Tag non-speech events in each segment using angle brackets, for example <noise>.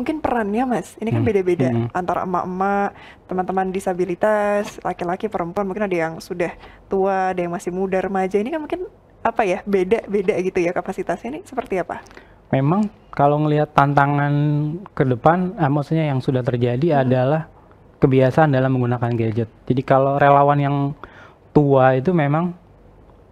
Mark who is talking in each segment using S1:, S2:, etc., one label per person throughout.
S1: mungkin perannya mas ini kan hmm. beda-beda hmm. hmm. antara emak-emak teman-teman disabilitas laki-laki perempuan mungkin ada yang sudah tua ada yang masih muda remaja ini kan mungkin apa ya beda-beda gitu ya kapasitasnya ini seperti apa
S2: memang kalau melihat tantangan ke depan eh, maksudnya yang sudah terjadi hmm. adalah kebiasaan dalam menggunakan gadget jadi kalau relawan yang tua itu memang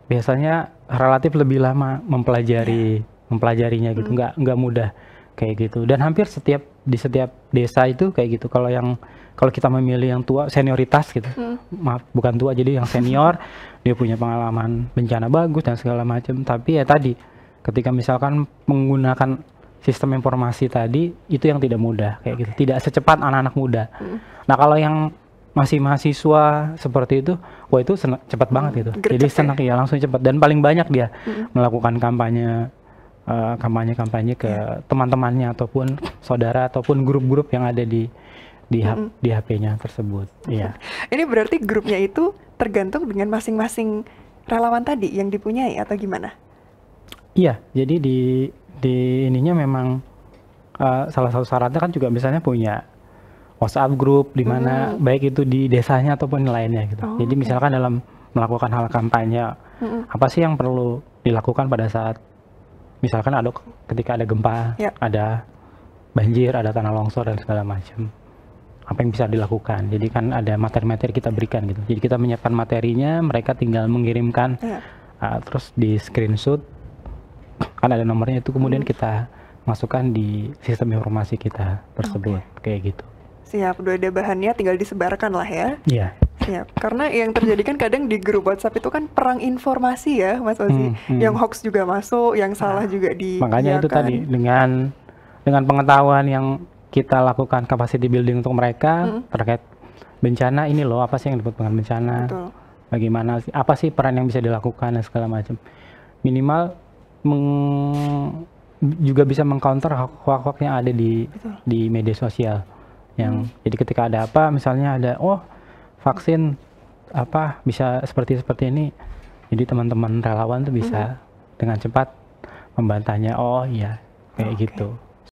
S2: biasanya relatif lebih lama mempelajari yeah. mempelajarinya gitu hmm. nggak nggak mudah kayak gitu dan hampir setiap di setiap desa itu kayak gitu kalau yang kalau kita memilih yang tua senioritas gitu hmm. maaf bukan tua jadi yang senior <laughs> dia punya pengalaman bencana bagus dan segala macam tapi ya tadi ketika misalkan menggunakan sistem informasi tadi itu yang tidak mudah kayak okay. gitu tidak secepat anak-anak muda hmm. nah kalau yang masih mahasiswa seperti itu, wah itu cepat cepat banget hmm. gitu. Gercep Jadi senang ya. ya langsung cepat dan paling banyak dia hmm. melakukan kampanye Eh, kampanye-kampanye uh, ke yeah. teman-temannya ataupun saudara ataupun grup-grup yang ada di di, mm -hmm. di HP-nya tersebut. Iya. Yeah.
S1: <laughs> Ini berarti grupnya itu tergantung dengan masing-masing relawan tadi yang dipunyai atau gimana?
S2: Iya, jadi di di ininya memang uh, salah satu syaratnya kan juga misalnya punya WhatsApp grup di mana mm. baik itu di desanya ataupun lainnya gitu. Oh, jadi okay. misalkan dalam melakukan hal kampanye mm -hmm. apa sih yang perlu dilakukan pada saat misalkan ada ketika ada gempa, ya. ada banjir, ada tanah longsor dan segala macam. Apa yang bisa dilakukan? Jadi kan ada materi-materi kita berikan gitu. Jadi kita menyiapkan materinya, mereka tinggal mengirimkan, ya. uh, terus di screenshot, kan ada nomornya itu kemudian hmm. kita masukkan di sistem informasi kita tersebut okay. kayak gitu.
S1: Siap, udah ada bahannya tinggal disebarkan lah ya. Iya. Yeah. Ya, Karena yang terjadi kan kadang di grup WhatsApp itu kan perang informasi ya, Mas Ozi. Hmm, hmm. Yang hoax juga masuk, yang salah nah, juga di Makanya itu tadi
S2: dengan dengan pengetahuan yang kita lakukan capacity building untuk mereka hmm. terkait bencana ini loh, apa sih yang disebut dengan bencana? Betul. Bagaimana apa sih peran yang bisa dilakukan dan segala macam. Minimal meng juga bisa mengcounter hoax-hoax yang ada di Betul. di media sosial yang hmm. jadi ketika ada apa misalnya ada oh vaksin apa bisa seperti seperti ini jadi teman-teman relawan tuh bisa mm -hmm. dengan cepat membantahnya oh iya kayak okay. gitu